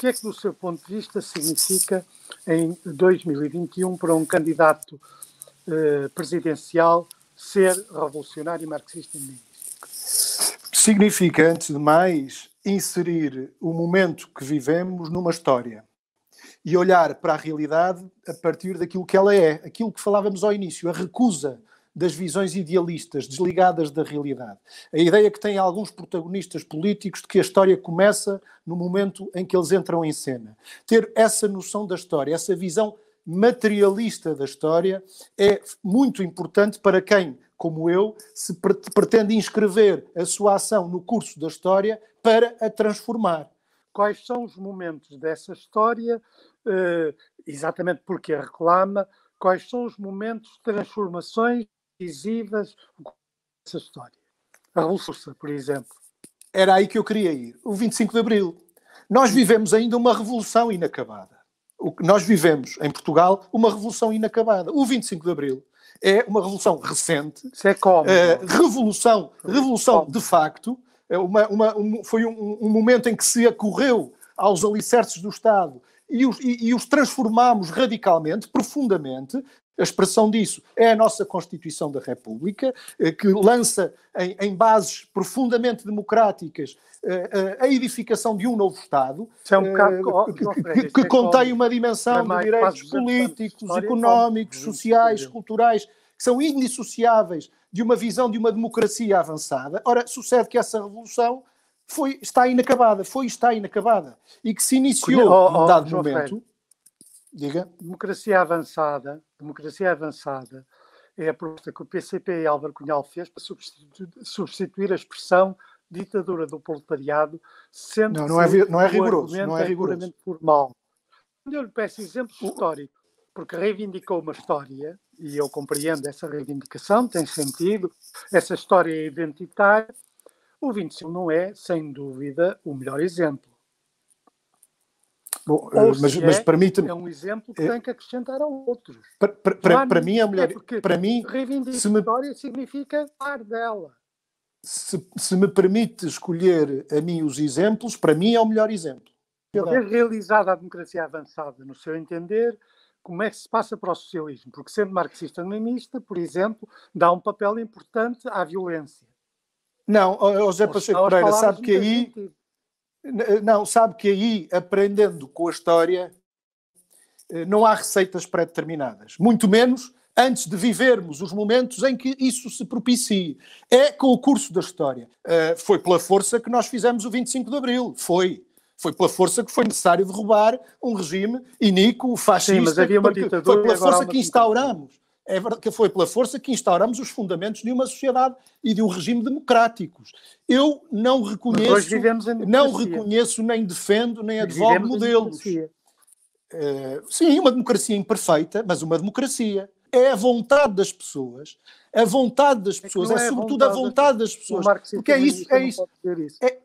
que é que, do seu ponto de vista, significa em 2021 para um candidato eh, presidencial ser revolucionário e marxista Significa, antes de mais, inserir o momento que vivemos numa história e olhar para a realidade a partir daquilo que ela é, aquilo que falávamos ao início, a recusa das visões idealistas, desligadas da realidade. A ideia que têm alguns protagonistas políticos de que a história começa no momento em que eles entram em cena. Ter essa noção da história, essa visão materialista da história, é muito importante para quem, como eu, se pretende inscrever a sua ação no curso da história para a transformar. Quais são os momentos dessa história? Eh, exatamente porque a reclama, quais são os momentos, transformações decisivas essa história. A Revolução, por exemplo. Era aí que eu queria ir. O 25 de Abril. Nós vivemos ainda uma revolução inacabada. O que nós vivemos em Portugal, uma revolução inacabada. O 25 de Abril é uma revolução recente. Isso é como? É, eh, revolução, revolução como? de facto. É uma, uma, um, foi um, um momento em que se acorreu aos alicerces do Estado e os, e, e os transformámos radicalmente, profundamente, a expressão disso é a nossa Constituição da República, eh, que lança em, em bases profundamente democráticas eh, eh, a edificação de um novo Estado, é um bocado, que, que, que, é contém uma dimensão é de direitos políticos, económicos, sociais, culturais, que são indissociáveis de uma visão de uma democracia avançada. Ora, sucede que essa revolução foi, está inacabada, foi está inacabada, e que se iniciou oh, oh, num dado João momento. Diga. Democracia avançada, democracia avançada é a proposta que o PCP e Álvaro Cunhal fez para substituir, substituir a expressão ditadura do proletariado, sendo não, não é, não é rigoroso, não é, é rigoroso. É formal. Eu lhe peço exemplo histórico, porque reivindicou uma história, e eu compreendo essa reivindicação, tem sentido, essa história é identitária. O 25 não é, sem dúvida, o melhor exemplo. Bom, eh, mas, mas é, permite É um exemplo que eh, tem que acrescentar a outros. Para, mim, a mulher. É para mim, é é reivindicatória me... significa par dela. Se, se, me permite escolher a mim os exemplos, para mim é o melhor exemplo. Ter realizado a democracia avançada, no seu entender, como é que se passa para o socialismo? Porque sendo marxista-leninista, por exemplo, dá um papel importante à violência. Não, José Pacheco Pereira, sabe que aí... Sentido. Eh, não, sabe que aí, aprendendo com a história, eh, não há receitas pré-determinadas. Muito menos antes de vivermos os momentos em que isso se propicie. É com o curso da história. Eh, foi pela força que nós fizemos o 25 de Abril. Foi. Foi pela força que foi necessário derrubar um regime iníquo, fascista. Sim, mas havia uma ditadura. Foi pela força que instauramos é verdade que foi pela força que instauramos os fundamentos de uma sociedade e de um regime democráticos. Eu não reconheço, não reconheço, nem defendo, nem advogo modelos. Uh, sim, uma democracia imperfeita, mas uma democracia. É a vontade das pessoas. A vontade das é pessoas é, é, é sobretudo a vontade das pessoas. Porque é isso, é isso. isso. É,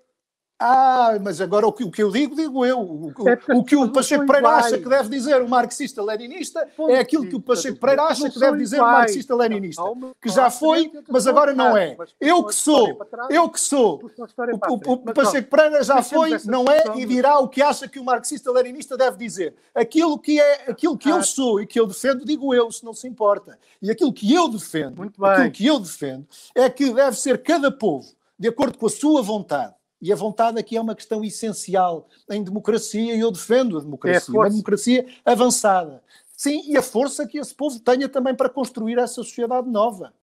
ah, mas agora o que, o que eu digo, digo eu. O, o que o Pacheco Pereira iguais. acha que deve dizer o marxista-leninista é aquilo que o Pacheco Pereira acha que deve dizer o marxista-leninista, que já foi, mas agora não é. Eu que sou, eu que sou. O, o Pacheco Pereira já foi, não é, e dirá o que acha que o marxista-leninista deve dizer. Aquilo que, é, aquilo que eu ah. sou e que eu defendo, digo eu, se não se importa. E aquilo que eu defendo, aquilo que eu defendo, é que deve ser cada povo, de acordo com a sua vontade, e a vontade aqui é uma questão essencial. Em democracia, e eu defendo a democracia, é a uma democracia avançada. Sim, e a força que esse povo tenha também para construir essa sociedade nova.